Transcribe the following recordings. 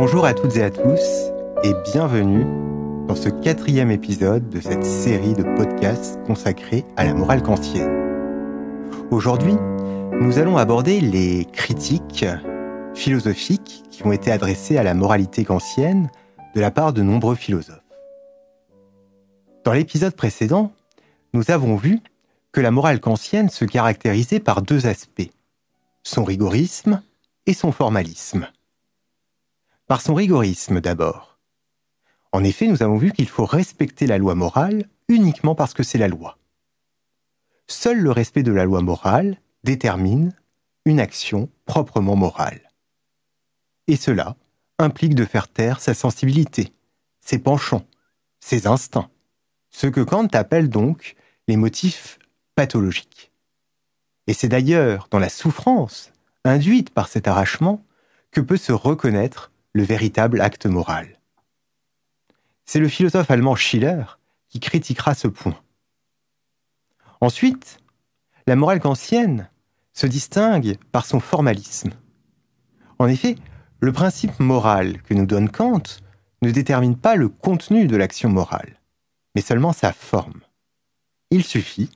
Bonjour à toutes et à tous et bienvenue dans ce quatrième épisode de cette série de podcasts consacrés à la morale kantienne. Aujourd'hui, nous allons aborder les critiques philosophiques qui ont été adressées à la moralité kantienne de la part de nombreux philosophes. Dans l'épisode précédent, nous avons vu que la morale kantienne se caractérisait par deux aspects, son rigorisme et son formalisme. Par son rigorisme d'abord. En effet, nous avons vu qu'il faut respecter la loi morale uniquement parce que c'est la loi. Seul le respect de la loi morale détermine une action proprement morale. Et cela implique de faire taire sa sensibilité, ses penchants, ses instincts, ce que Kant appelle donc les motifs pathologiques. Et c'est d'ailleurs dans la souffrance induite par cet arrachement que peut se reconnaître véritable acte moral. C'est le philosophe allemand Schiller qui critiquera ce point. Ensuite, la morale kantienne se distingue par son formalisme. En effet, le principe moral que nous donne Kant ne détermine pas le contenu de l'action morale, mais seulement sa forme. Il suffit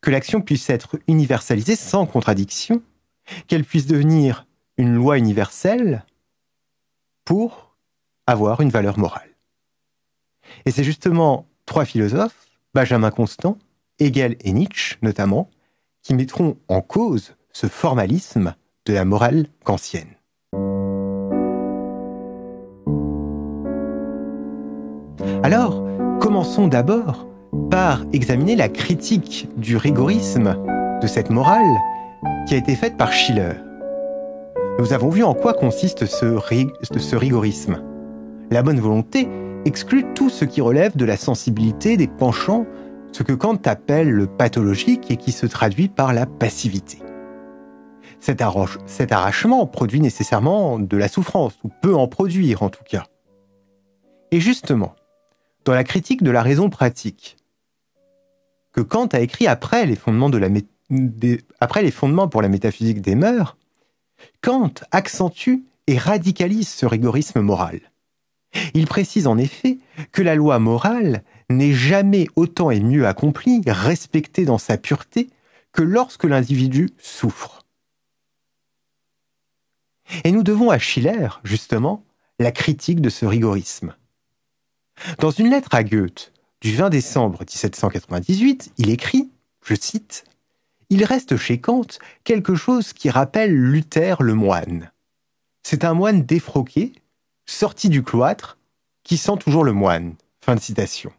que l'action puisse être universalisée sans contradiction, qu'elle puisse devenir une loi universelle, pour avoir une valeur morale. Et c'est justement trois philosophes, Benjamin Constant, Hegel et Nietzsche notamment, qui mettront en cause ce formalisme de la morale kantienne. Alors, commençons d'abord par examiner la critique du rigorisme de cette morale qui a été faite par Schiller nous avons vu en quoi consiste ce, rigorisme. La bonne volonté exclut tout ce qui relève de la sensibilité, des penchants, ce que Kant appelle le pathologique et qui se traduit par la passivité. Cet, arrachement produit nécessairement de la souffrance, ou peut en produire en tout cas. Et justement, dans la critique de la raison pratique, que Kant a écrit après les fondements pour la métaphysique des mœurs, Kant accentue et radicalise ce rigorisme moral. Il précise en effet que la loi morale n'est jamais autant et mieux accomplie, respectée dans sa pureté, que lorsque l'individu souffre. Et nous devons à Schiller, justement, la critique de ce rigorisme. Dans une lettre à Goethe du 20 décembre 1798, il écrit, je cite, il reste chez Kant quelque chose qui rappelle Luther le moine. C'est un moine défroqué, sorti du cloître, qui sent toujours le moine. Fin de citation.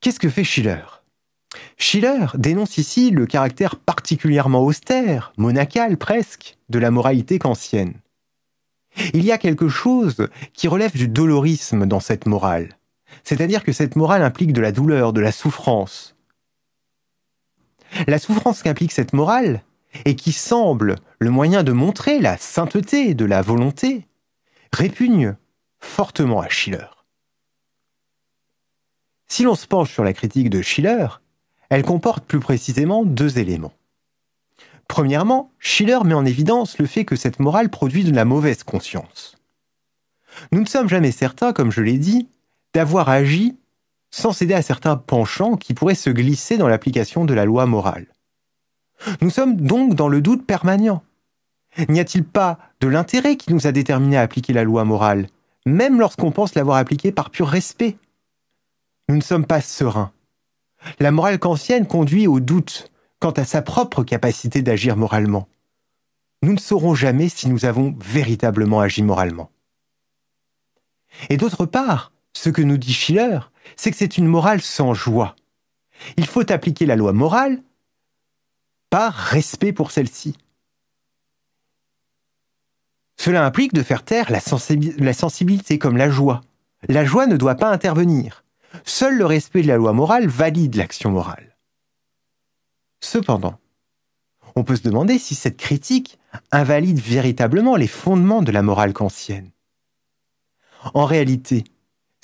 Qu'est-ce que fait Schiller Schiller dénonce ici le caractère particulièrement austère, monacal presque, de la moralité kantienne. Il y a quelque chose qui relève du dolorisme dans cette morale. C'est-à-dire que cette morale implique de la douleur, de la souffrance, la souffrance qu'implique cette morale, et qui semble le moyen de montrer la sainteté de la volonté, répugne fortement à Schiller. Si l'on se penche sur la critique de Schiller, elle comporte plus précisément deux éléments. Premièrement, Schiller met en évidence le fait que cette morale produit de la mauvaise conscience. Nous ne sommes jamais certains, comme je l'ai dit, d'avoir agi sans céder à certains penchants qui pourraient se glisser dans l'application de la loi morale. Nous sommes donc dans le doute permanent. N'y a-t-il pas de l'intérêt qui nous a déterminés à appliquer la loi morale, même lorsqu'on pense l'avoir appliquée par pur respect Nous ne sommes pas sereins. La morale kantienne conduit au doute quant à sa propre capacité d'agir moralement. Nous ne saurons jamais si nous avons véritablement agi moralement. Et d'autre part, ce que nous dit Schiller, c'est que c'est une morale sans joie. Il faut appliquer la loi morale par respect pour celle-ci. Cela implique de faire taire la, sensibilité comme la joie. La joie ne doit pas intervenir. Seul le respect de la loi morale valide l'action morale. Cependant, on peut se demander si cette critique invalide véritablement les fondements de la morale kantienne. En réalité,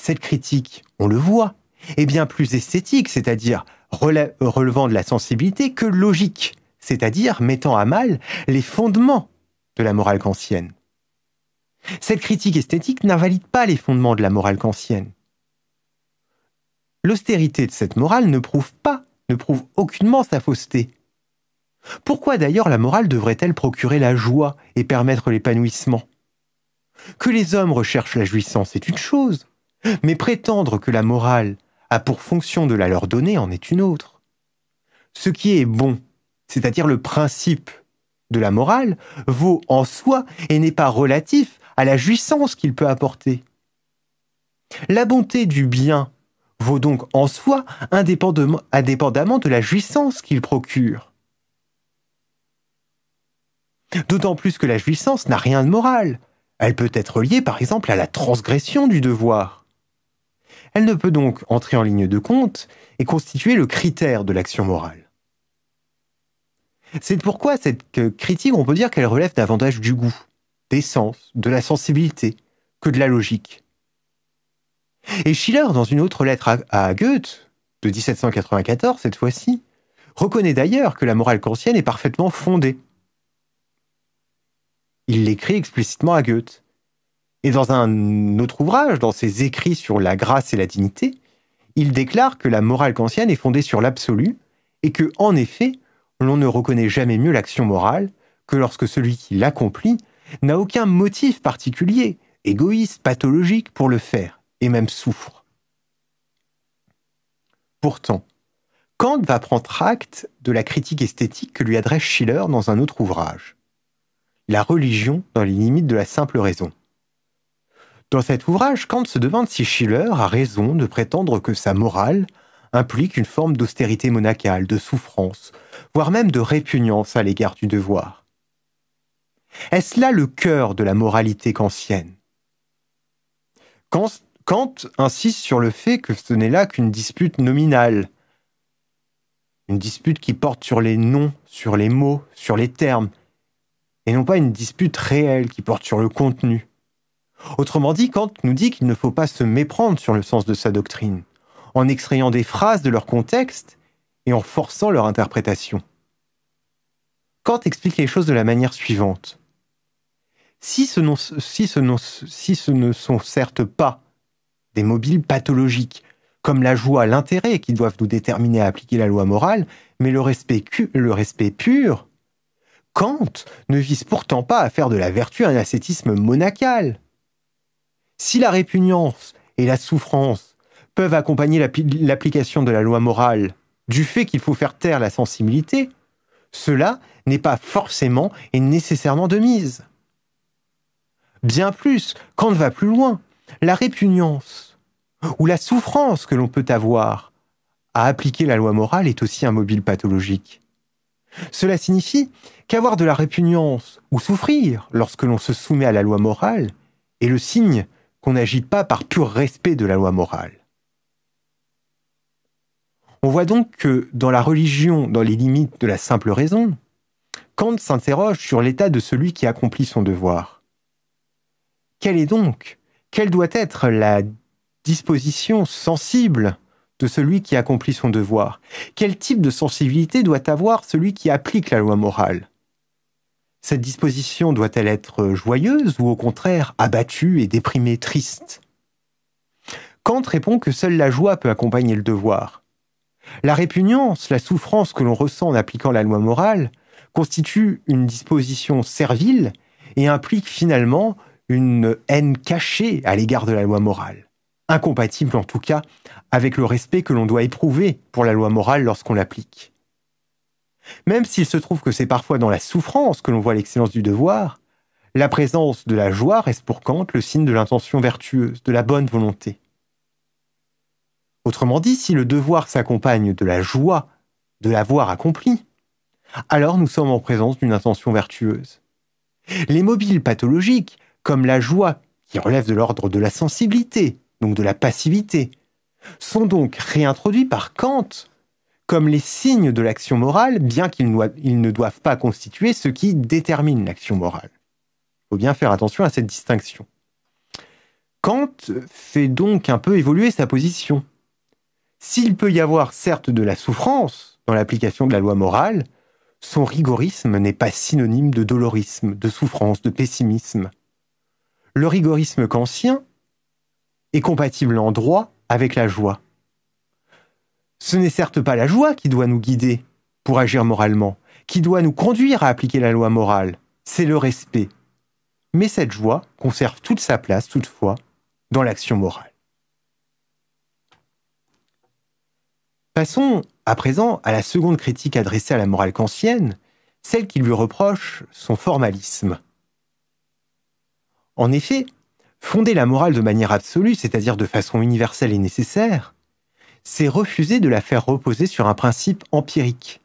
cette critique, on le voit, est bien plus esthétique, c'est-à-dire relevant de la sensibilité, que logique, c'est-à-dire mettant à mal les fondements de la morale kantienne. Cette critique esthétique n'invalide pas les fondements de la morale kantienne. L'austérité de cette morale ne prouve pas, ne prouve aucunement sa fausseté. Pourquoi d'ailleurs la morale devrait-elle procurer la joie et permettre l'épanouissement Que les hommes recherchent la jouissance est une chose, mais prétendre que la morale a pour fonction de la leur donner en est une autre. Ce qui est bon, c'est-à-dire le principe de la morale, vaut en soi et n'est pas relatif à la jouissance qu'il peut apporter. La bonté du bien vaut donc en soi indépendamment de la jouissance qu'il procure. D'autant plus que la jouissance n'a rien de moral. Elle peut être liée par exemple à la transgression du devoir. Elle ne peut donc entrer en ligne de compte et constituer le critère de l'action morale. C'est pourquoi cette euh, critique, on peut dire qu'elle relève davantage du goût, des sens, de la sensibilité, que de la logique. Et Schiller, dans une autre lettre à Goethe, de 1794 cette fois-ci, reconnaît d'ailleurs que la morale kantienne est parfaitement fondée. Il l'écrit explicitement à Goethe. Et dans un autre ouvrage, dans ses écrits sur la grâce et la dignité, il déclare que la morale kantienne est fondée sur l'absolu et que, en effet, l'on ne reconnaît jamais mieux l'action morale que lorsque celui qui l'accomplit n'a aucun motif particulier, égoïste, pathologique pour le faire, et même souffre. Pourtant, Kant va prendre acte de la critique esthétique que lui adresse Schiller dans un autre ouvrage, La religion dans les limites de la simple raison. Dans cet ouvrage, Kant se demande si Schiller a raison de prétendre que sa morale implique une forme d'austérité monacale, de souffrance, voire même de répugnance à l'égard du devoir. Est-ce là le cœur de la moralité kantienne Kant, Kant insiste sur le fait que ce n'est là qu'une dispute nominale, une dispute qui porte sur les noms, sur les mots, sur les termes, et non pas une dispute réelle qui porte sur le contenu. Autrement dit, Kant nous dit qu'il ne faut pas se méprendre sur le sens de sa doctrine, en extrayant des phrases de leur contexte et en forçant leur interprétation. Kant explique les choses de la manière suivante. Si ce, ne sont certes pas des mobiles pathologiques, comme la joie, l'intérêt qui doivent nous déterminer à appliquer la loi morale, mais le respect, le respect pur, Kant ne vise pourtant pas à faire de la vertu un ascétisme monacal. Si la répugnance et la souffrance peuvent accompagner l'application de la loi morale du fait qu'il faut faire taire la sensibilité, cela n'est pas forcément et nécessairement de mise. Bien plus, on va plus loin. La répugnance ou la souffrance que l'on peut avoir à appliquer la loi morale est aussi un mobile pathologique. Cela signifie qu'avoir de la répugnance ou souffrir lorsque l'on se soumet à la loi morale est le signe qu'on n'agit pas par pur respect de la loi morale. On voit donc que dans la religion, dans les limites de la simple raison, Kant s'interroge sur l'état de celui qui accomplit son devoir. Quelle est donc, quelle doit être la disposition sensible de celui qui accomplit son devoir Quel type de sensibilité doit avoir celui qui applique la loi morale cette disposition doit-elle être joyeuse ou au contraire abattue et déprimée, triste Kant répond que seule la joie peut accompagner le devoir. La répugnance, la souffrance que l'on ressent en appliquant la loi morale, constitue une disposition servile et implique finalement une haine cachée à l'égard de la loi morale, incompatible en tout cas avec le respect que l'on doit éprouver pour la loi morale lorsqu'on l'applique. Même s'il se trouve que c'est parfois dans la souffrance que l'on voit l'excellence du devoir, la présence de la joie reste pour Kant le signe de l'intention vertueuse, de la bonne volonté. Autrement dit, si le devoir s'accompagne de la joie de l'avoir accompli, alors nous sommes en présence d'une intention vertueuse. Les mobiles pathologiques, comme la joie qui relève de l'ordre de la sensibilité, donc de la passivité, sont donc réintroduits par Kant comme les signes de l'action morale, bien qu'ils ne doivent pas constituer ce qui détermine l'action morale. Il faut bien faire attention à cette distinction. Kant fait donc un peu évoluer sa position. S'il peut y avoir certes de la souffrance dans l'application de la loi morale, son rigorisme n'est pas synonyme de dolorisme, de souffrance, de pessimisme. Le rigorisme kantien est compatible en droit avec la joie. Ce n'est certes pas la joie qui doit nous guider pour agir moralement, qui doit nous conduire à appliquer la loi morale, c'est le respect. Mais cette joie conserve toute sa place, toutefois, dans l'action morale. Passons à présent à la seconde critique adressée à la morale kantienne, celle qui lui reproche son formalisme. En effet, fonder la morale de manière absolue, c'est-à-dire de façon universelle et nécessaire, c'est refuser de la faire reposer sur un principe empirique,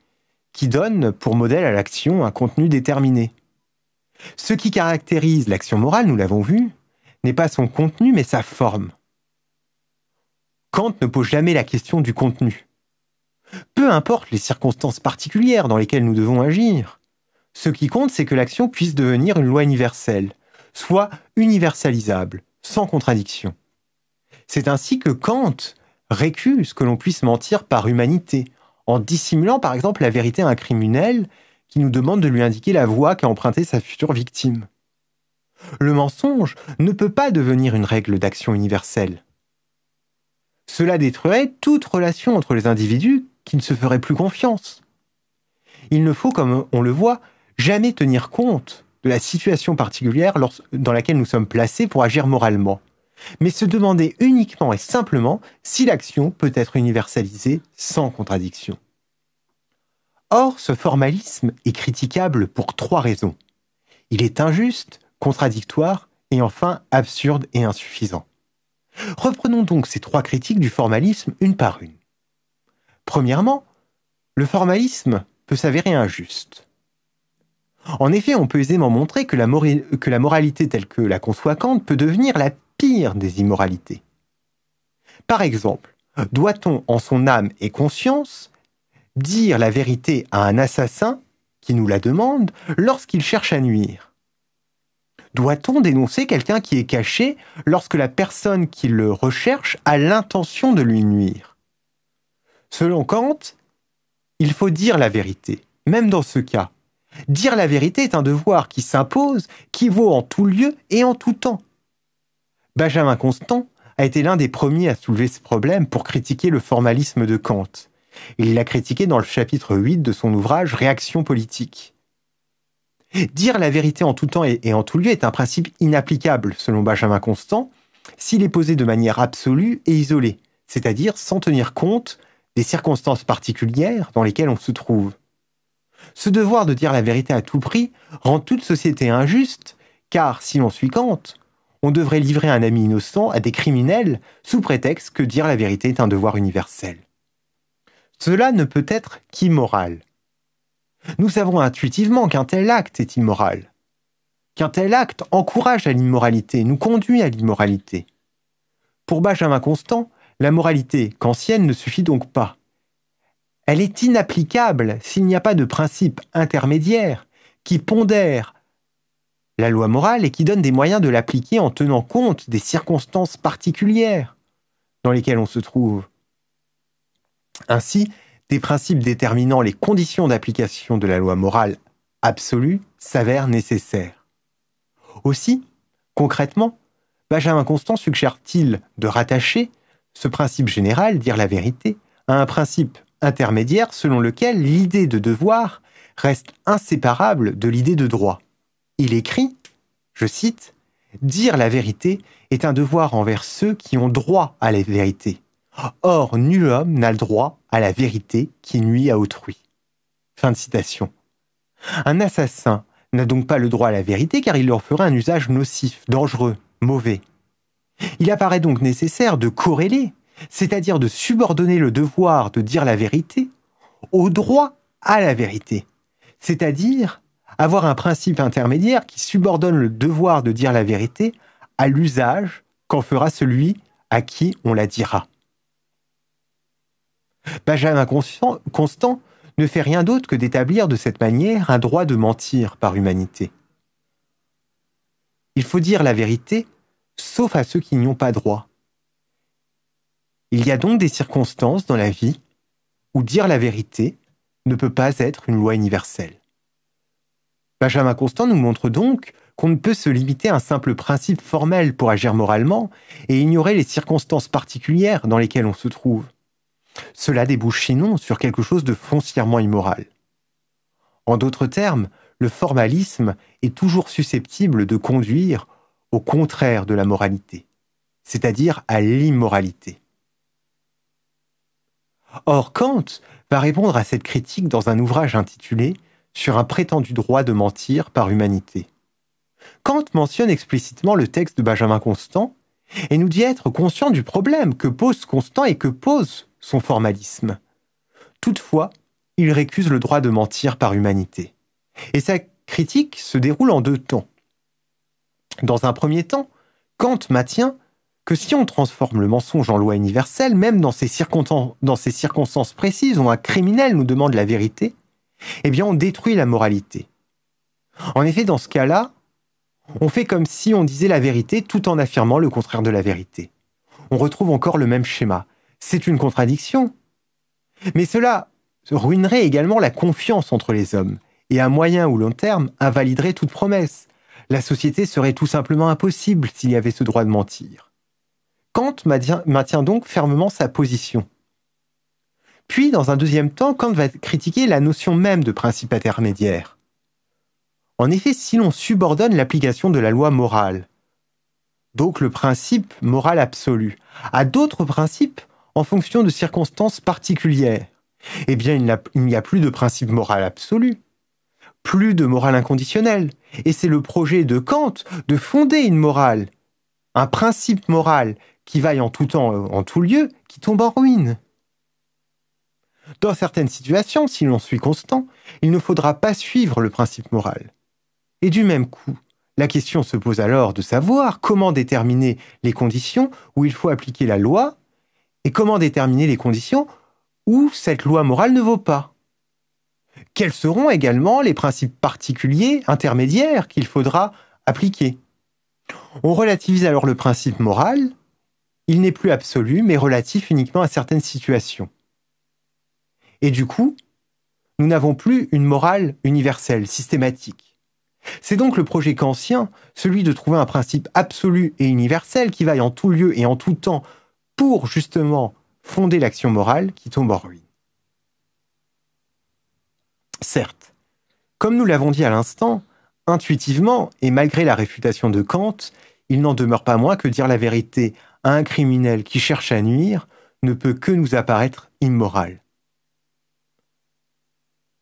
qui donne pour modèle à l'action un contenu déterminé. Ce qui caractérise l'action morale, nous l'avons vu, n'est pas son contenu mais sa forme. Kant ne pose jamais la question du contenu. Peu importe les circonstances particulières dans lesquelles nous devons agir, ce qui compte c'est que l'action puisse devenir une loi universelle, soit universalisable, sans contradiction. C'est ainsi que Kant récuse que l'on puisse mentir par humanité, en dissimulant par exemple la vérité à un criminel qui nous demande de lui indiquer la voie qu'a empruntée sa future victime. Le mensonge ne peut pas devenir une règle d'action universelle. Cela détruirait toute relation entre les individus qui ne se feraient plus confiance. Il ne faut, comme on le voit, jamais tenir compte de la situation particulière dans laquelle nous sommes placés pour agir moralement mais se demander uniquement et simplement si l'action peut être universalisée sans contradiction. Or, ce formalisme est critiquable pour trois raisons. Il est injuste, contradictoire et enfin absurde et insuffisant. Reprenons donc ces trois critiques du formalisme une par une. Premièrement, le formalisme peut s'avérer injuste. En effet, on peut aisément montrer que la, moralité telle que la conçoit Kant peut devenir la pire des immoralités. Par exemple, doit-on en son âme et conscience dire la vérité à un assassin qui nous la demande lorsqu'il cherche à nuire Doit-on dénoncer quelqu'un qui est caché lorsque la personne qui le recherche a l'intention de lui nuire Selon Kant, il faut dire la vérité, même dans ce cas. Dire la vérité est un devoir qui s'impose, qui vaut en tout lieu et en tout temps, Benjamin Constant a été l'un des premiers à soulever ce problème pour critiquer le formalisme de Kant. Il l'a critiqué dans le chapitre 8 de son ouvrage Réaction politique. Dire la vérité en tout temps et en tout lieu est un principe inapplicable, selon Benjamin Constant, s'il est posé de manière absolue et isolée, c'est-à-dire sans tenir compte des circonstances particulières dans lesquelles on se trouve. Ce devoir de dire la vérité à tout prix rend toute société injuste, car si l'on suit Kant, on devrait livrer un ami innocent à des criminels sous prétexte que dire la vérité est un devoir universel. Cela ne peut être qu'immoral. Nous savons intuitivement qu'un tel acte est immoral, qu'un tel acte encourage à l'immoralité, nous conduit à l'immoralité. Pour Benjamin Constant, la moralité qu'ancienne, ne suffit donc pas. Elle est inapplicable s'il n'y a pas de principe intermédiaire qui pondère la loi morale et qui donne des moyens de l'appliquer en tenant compte des circonstances particulières dans lesquelles on se trouve. Ainsi, des principes déterminant les conditions d'application de la loi morale absolue s'avèrent nécessaires. Aussi, concrètement, Benjamin Constant suggère-t-il de rattacher ce principe général, dire la vérité, à un principe intermédiaire selon lequel l'idée de devoir reste inséparable de l'idée de droit. Il écrit, je cite, Dire la vérité est un devoir envers ceux qui ont droit à la vérité. Or, nul homme n'a le droit à la vérité qui nuit à autrui. Fin de citation. Un assassin n'a donc pas le droit à la vérité car il leur ferait un usage nocif, dangereux, mauvais. Il apparaît donc nécessaire de corréler, c'est-à-dire de subordonner le devoir de dire la vérité au droit à la vérité, c'est-à-dire avoir un principe intermédiaire qui subordonne le devoir de dire la vérité à l'usage qu'en fera celui à qui on la dira. Benjamin Constant ne fait rien d'autre que d'établir de cette manière un droit de mentir par humanité. Il faut dire la vérité, sauf à ceux qui n'y ont pas droit. Il y a donc des circonstances dans la vie où dire la vérité ne peut pas être une loi universelle. Benjamin Constant nous montre donc qu'on ne peut se limiter à un simple principe formel pour agir moralement et ignorer les circonstances particulières dans lesquelles on se trouve. Cela débouche sinon sur quelque chose de foncièrement immoral. En d'autres termes, le formalisme est toujours susceptible de conduire au contraire de la moralité, c'est-à-dire à, à l'immoralité. Or, Kant va répondre à cette critique dans un ouvrage intitulé sur un prétendu droit de mentir par humanité. Kant mentionne explicitement le texte de Benjamin Constant et nous dit être conscient du problème que pose Constant et que pose son formalisme. Toutefois, il récuse le droit de mentir par humanité. Et sa critique se déroule en deux temps. Dans un premier temps, Kant maintient que si on transforme le mensonge en loi universelle, même dans ces, circonstances précises où un criminel nous demande la vérité, eh bien on détruit la moralité. En effet, dans ce cas-là, on fait comme si on disait la vérité tout en affirmant le contraire de la vérité. On retrouve encore le même schéma. C'est une contradiction. Mais cela ruinerait également la confiance entre les hommes et à moyen ou long terme invaliderait toute promesse. La société serait tout simplement impossible s'il y avait ce droit de mentir. Kant maintient donc fermement sa position. Puis, dans un deuxième temps, Kant va critiquer la notion même de principe intermédiaire. En effet, si l'on subordonne l'application de la loi morale, donc le principe moral absolu, à d'autres principes en fonction de circonstances particulières, eh bien il n'y a, plus de principe moral absolu, plus de morale inconditionnelle, et c'est le projet de Kant de fonder une morale, un principe moral qui vaille en tout temps, en tout lieu, qui tombe en ruine. Dans certaines situations, si l'on suit constant, il ne faudra pas suivre le principe moral. Et du même coup, la question se pose alors de savoir comment déterminer les conditions où il faut appliquer la loi et comment déterminer les conditions où cette loi morale ne vaut pas. Quels seront également les principes particuliers, intermédiaires qu'il faudra appliquer On relativise alors le principe moral. Il n'est plus absolu, mais relatif uniquement à certaines situations. Et du coup, nous n'avons plus une morale universelle, systématique. C'est donc le projet kantien, celui de trouver un principe absolu et universel qui vaille en tout lieu et en tout temps pour justement fonder l'action morale qui tombe en ruine. Certes, comme nous l'avons dit à l'instant, intuitivement et malgré la réfutation de Kant, il n'en demeure pas moins que dire la vérité à un criminel qui cherche à nuire ne peut que nous apparaître immoral.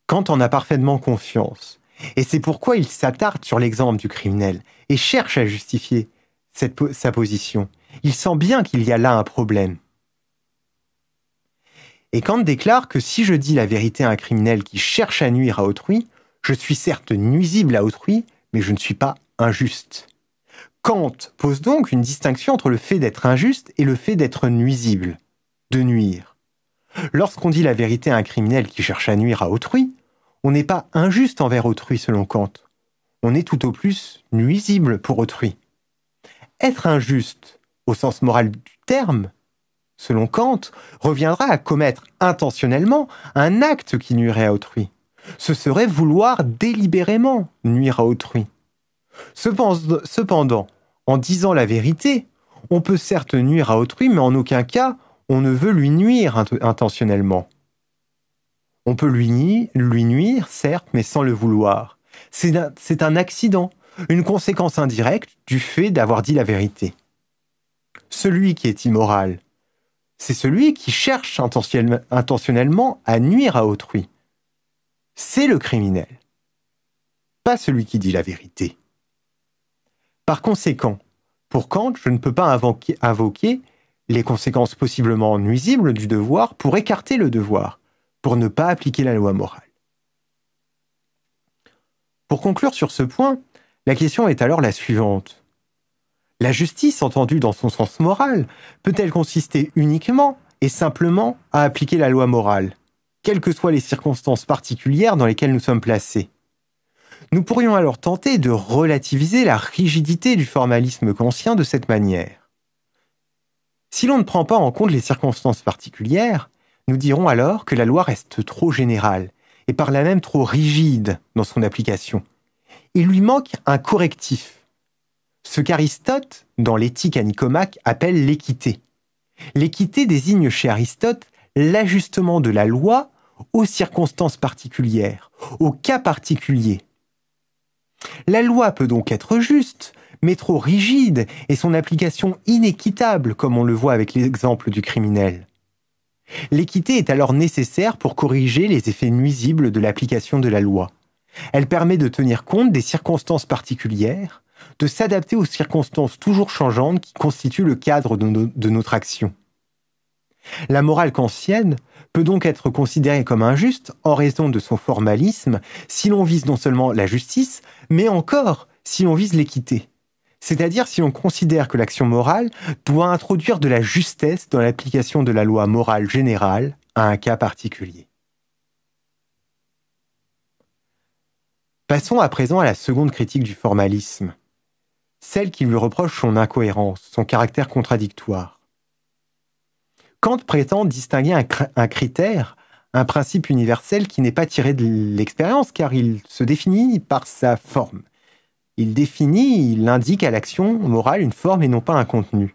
Kant en a parfaitement confiance. Et c'est pourquoi il s'attarde sur l'exemple du criminel et cherche à justifier sa position. Il sent bien qu'il y a là un problème. Et Kant déclare que si je dis la vérité à un criminel qui cherche à nuire à autrui, je suis certes nuisible à autrui, mais je ne suis pas injuste. Kant pose donc une distinction entre le fait d'être injuste et le fait d'être nuisible, de nuire. Lorsqu'on dit la vérité à un criminel qui cherche à nuire à autrui, on n'est pas injuste envers autrui selon Kant. On est tout au plus nuisible pour autrui. Être injuste, au sens moral du terme, selon Kant, reviendra à commettre intentionnellement un acte qui nuirait à autrui. Ce serait vouloir délibérément nuire à autrui. Cependant, en disant la vérité, on peut certes nuire à autrui, mais en aucun cas on ne veut lui nuire intentionnellement. On peut lui, lui nuire, certes, mais sans le vouloir. C'est un, accident, une conséquence indirecte du fait d'avoir dit la vérité. Celui qui est immoral, c'est celui qui cherche intentionnellement à nuire à autrui. C'est le criminel, pas celui qui dit la vérité. Par conséquent, pour Kant, je ne peux pas invoquer les conséquences possiblement nuisibles du devoir pour écarter le devoir, pour ne pas appliquer la loi morale. Pour conclure sur ce point, la question est alors la suivante. La justice, entendue dans son sens moral, peut-elle consister uniquement et simplement à appliquer la loi morale, quelles que soient les circonstances particulières dans lesquelles nous sommes placés Nous pourrions alors tenter de relativiser la rigidité du formalisme conscient de cette manière. Si l'on ne prend pas en compte les circonstances particulières, nous dirons alors que la loi reste trop générale et par là même trop rigide dans son application. Il lui manque un correctif, ce qu'Aristote, dans l'éthique à Nicomaque, appelle l'équité. L'équité désigne chez Aristote l'ajustement de la loi aux circonstances particulières, aux cas particuliers. La loi peut donc être juste, mais trop rigide et son application inéquitable, comme on le voit avec l'exemple du criminel. L'équité est alors nécessaire pour corriger les effets nuisibles de l'application de la loi. Elle permet de tenir compte des circonstances particulières, de s'adapter aux circonstances toujours changeantes qui constituent le cadre de, notre action. La morale kantienne peut donc être considérée comme injuste en raison de son formalisme si l'on vise non seulement la justice, mais encore si l'on vise l'équité. C'est-à-dire si on considère que l'action morale doit introduire de la justesse dans l'application de la loi morale générale à un cas particulier. Passons à présent à la seconde critique du formalisme, celle qui lui reproche son incohérence, son caractère contradictoire. Kant prétend distinguer un critère, un principe universel qui n'est pas tiré de l'expérience car il se définit par sa forme, il définit, il indique à l'action morale une forme et non pas un contenu.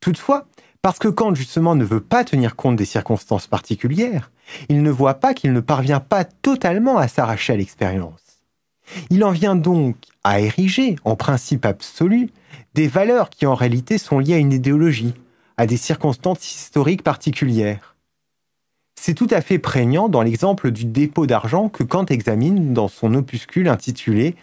Toutefois, parce que Kant justement ne veut pas tenir compte des circonstances particulières, il ne voit pas qu'il ne parvient pas totalement à s'arracher à l'expérience. Il en vient donc à ériger, en principe absolu, des valeurs qui en réalité sont liées à une idéologie, à des circonstances historiques particulières. C'est tout à fait prégnant dans l'exemple du dépôt d'argent que Kant examine dans son opuscule intitulé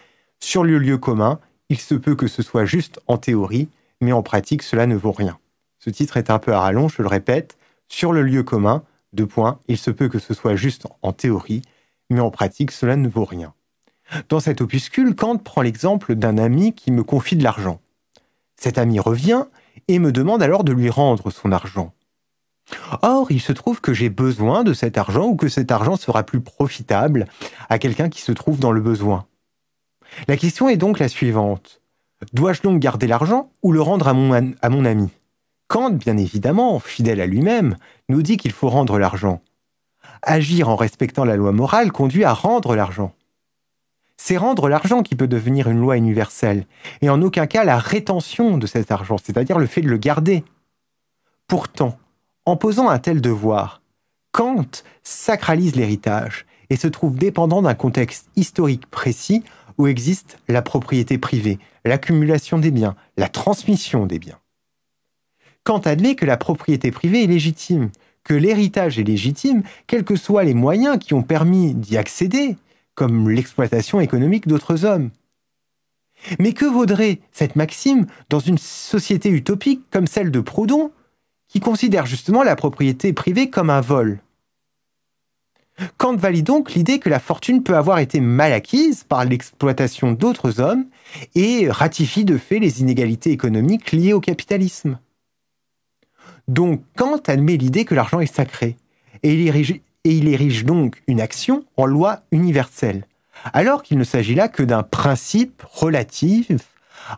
sur le lieu commun, il se peut que ce soit juste en théorie, mais en pratique cela ne vaut rien. Ce titre est un peu à rallonge, je le répète, sur le lieu commun, deux points, il se peut que ce soit juste en théorie, mais en pratique cela ne vaut rien. Dans cet opuscule, Kant prend l'exemple d'un ami qui me confie de l'argent. Cet ami revient et me demande alors de lui rendre son argent. Or, il se trouve que j'ai besoin de cet argent ou que cet argent sera plus profitable à quelqu'un qui se trouve dans le besoin. La question est donc la suivante. Dois-je donc garder l'argent ou le rendre à mon, ami Kant, bien évidemment, fidèle à lui-même, nous dit qu'il faut rendre l'argent. Agir en respectant la loi morale conduit à rendre l'argent. C'est rendre l'argent qui peut devenir une loi universelle, et en aucun cas la rétention de cet argent, c'est-à-dire le fait de le garder. Pourtant, en posant un tel devoir, Kant sacralise l'héritage et se trouve dépendant d'un contexte historique précis où existe la propriété privée, l'accumulation des biens, la transmission des biens. Quant à admet que la propriété privée est légitime, que l'héritage est légitime, quels que soient les moyens qui ont permis d'y accéder, comme l'exploitation économique d'autres hommes. Mais que vaudrait cette maxime dans une société utopique comme celle de Proudhon, qui considère justement la propriété privée comme un vol Kant valide donc l'idée que la fortune peut avoir été mal acquise par l'exploitation d'autres hommes et ratifie de fait les inégalités économiques liées au capitalisme. Donc Kant admet l'idée que l'argent est sacré et il érige, donc une action en loi universelle, alors qu'il ne s'agit là que d'un principe relatif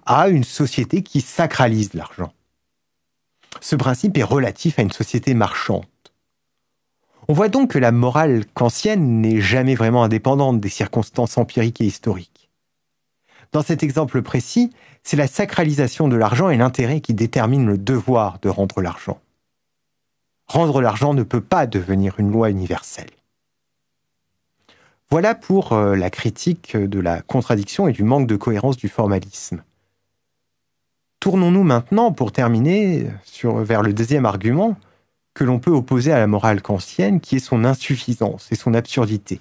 à une société qui sacralise l'argent. Ce principe est relatif à une société marchande on voit donc que la morale kantienne n'est jamais vraiment indépendante des circonstances empiriques et historiques. Dans cet exemple précis, c'est la sacralisation de l'argent et l'intérêt qui déterminent le devoir de rendre l'argent. Rendre l'argent ne peut pas devenir une loi universelle. Voilà pour euh, la critique de la contradiction et du manque de cohérence du formalisme. Tournons-nous maintenant, pour terminer, vers le deuxième argument, que l'on peut opposer à la morale kantienne, qui est son insuffisance et son absurdité.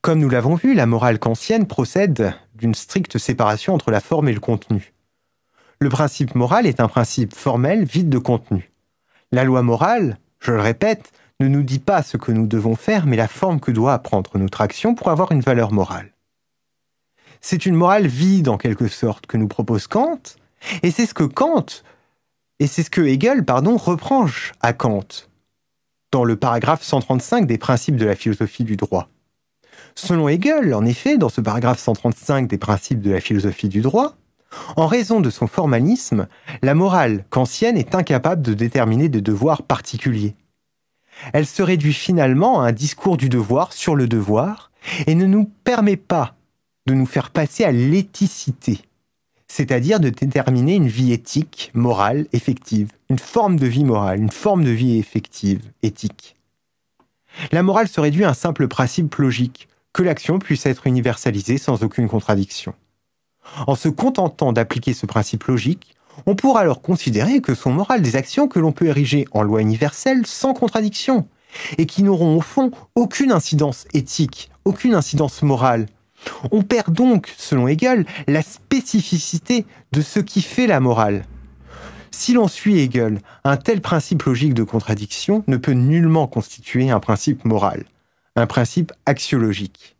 Comme nous l'avons vu, la morale kantienne procède d'une stricte séparation entre la forme et le contenu. Le principe moral est un principe formel vide de contenu. La loi morale, je le répète, ne nous dit pas ce que nous devons faire, mais la forme que doit prendre notre action pour avoir une valeur morale. C'est une morale vide en quelque sorte que nous propose Kant, et c'est ce que Kant et c'est ce que Hegel, pardon, reproche à Kant dans le paragraphe 135 des principes de la philosophie du droit. Selon Hegel, en effet, dans ce paragraphe 135 des principes de la philosophie du droit, en raison de son formalisme, la morale kantienne est incapable de déterminer des devoirs particuliers. Elle se réduit finalement à un discours du devoir sur le devoir et ne nous permet pas de nous faire passer à l'éthicité, c'est-à-dire de déterminer une vie éthique, morale, effective, une forme de vie morale, une forme de vie effective, éthique. La morale se réduit à un simple principe logique, que l'action puisse être universalisée sans aucune contradiction. En se contentant d'appliquer ce principe logique, on pourra alors considérer que sont morales des actions que l'on peut ériger en loi universelle sans contradiction, et qui n'auront au fond aucune incidence éthique, aucune incidence morale, on perd donc, selon Hegel, la spécificité de ce qui fait la morale. Si l'on suit Hegel, un tel principe logique de contradiction ne peut nullement constituer un principe moral, un principe axiologique.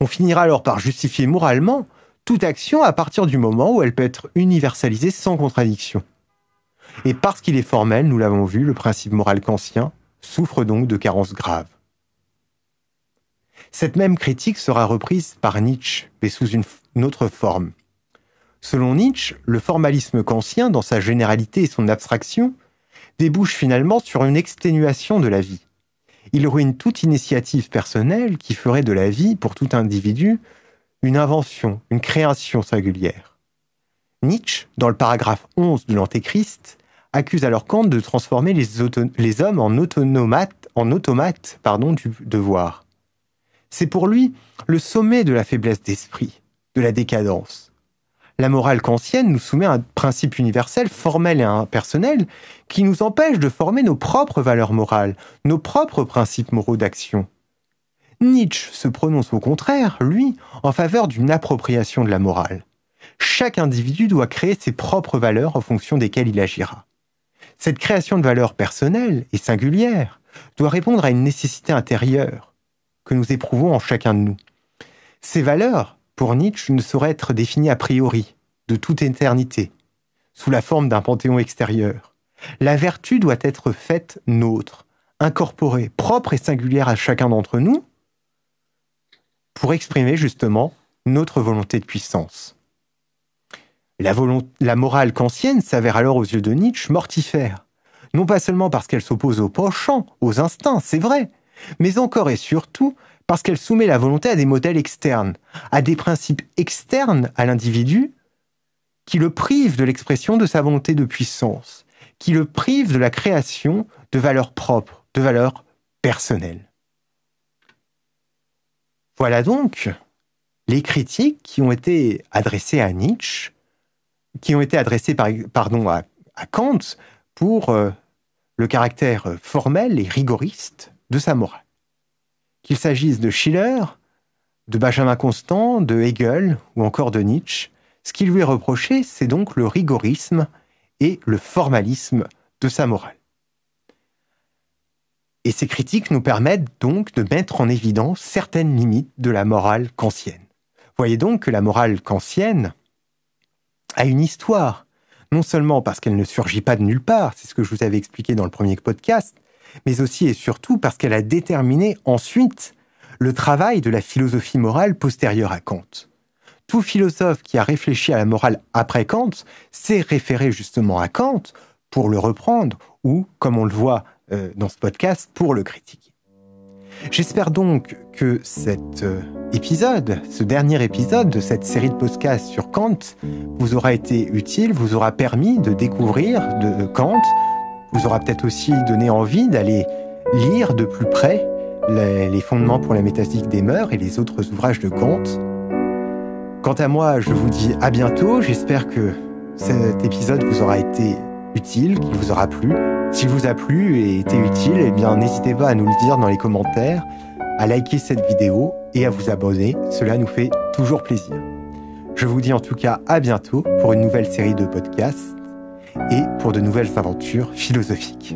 On finira alors par justifier moralement toute action à partir du moment où elle peut être universalisée sans contradiction. Et parce qu'il est formel, nous l'avons vu, le principe moral kantien souffre donc de carences graves. Cette même critique sera reprise par Nietzsche, mais sous une, autre forme. Selon Nietzsche, le formalisme kantien, dans sa généralité et son abstraction, débouche finalement sur une exténuation de la vie. Il ruine toute initiative personnelle qui ferait de la vie, pour tout individu, une invention, une création singulière. Nietzsche, dans le paragraphe 11 de l'Antéchrist, accuse alors Kant de transformer les, hommes en automates, en automates pardon, du devoir. C'est pour lui le sommet de la faiblesse d'esprit, de la décadence. La morale kantienne nous soumet à un principe universel, formel et impersonnel, qui nous empêche de former nos propres valeurs morales, nos propres principes moraux d'action. Nietzsche se prononce au contraire, lui, en faveur d'une appropriation de la morale. Chaque individu doit créer ses propres valeurs en fonction desquelles il agira. Cette création de valeurs personnelles et singulières doit répondre à une nécessité intérieure, que nous éprouvons en chacun de nous. Ces valeurs, pour Nietzsche, ne sauraient être définies a priori, de toute éternité, sous la forme d'un panthéon extérieur. La vertu doit être faite nôtre, incorporée, propre et singulière à chacun d'entre nous, pour exprimer justement notre volonté de puissance. La, morale kantienne s'avère alors aux yeux de Nietzsche mortifère, non pas seulement parce qu'elle s'oppose aux penchants, aux instincts, c'est vrai, mais encore et surtout parce qu'elle soumet la volonté à des modèles externes, à des principes externes à l'individu qui le privent de l'expression de sa volonté de puissance, qui le privent de la création de valeurs propres, de valeurs personnelles. Voilà donc les critiques qui ont été adressées à Nietzsche, qui ont été adressées par, pardon, à, Kant pour euh, le caractère formel et rigoriste de sa morale. Qu'il s'agisse de Schiller, de Benjamin Constant, de Hegel ou encore de Nietzsche, ce qui lui est reproché, c'est donc le rigorisme et le formalisme de sa morale. Et ces critiques nous permettent donc de mettre en évidence certaines limites de la morale kantienne. Voyez donc que la morale kantienne a une histoire, non seulement parce qu'elle ne surgit pas de nulle part, c'est ce que je vous avais expliqué dans le premier podcast, mais aussi et surtout parce qu'elle a déterminé ensuite le travail de la philosophie morale postérieure à Kant. Tout philosophe qui a réfléchi à la morale après Kant s'est référé justement à Kant pour le reprendre ou, comme on le voit euh, dans ce podcast, pour le critiquer. J'espère donc que cet euh, épisode, ce dernier épisode de cette série de podcasts sur Kant, vous aura été utile, vous aura permis de découvrir de euh, Kant, vous aura peut-être aussi donné envie d'aller lire de plus près les fondements pour la métastique des mœurs et les autres ouvrages de Kant. Quant à moi, je vous dis à bientôt. J'espère que cet épisode vous aura été utile, qu'il vous aura plu. S'il vous a plu et été utile, eh bien, n'hésitez pas à nous le dire dans les commentaires, à liker cette vidéo et à vous abonner. Cela nous fait toujours plaisir. Je vous dis en tout cas à bientôt pour une nouvelle série de podcasts et pour de nouvelles aventures philosophiques.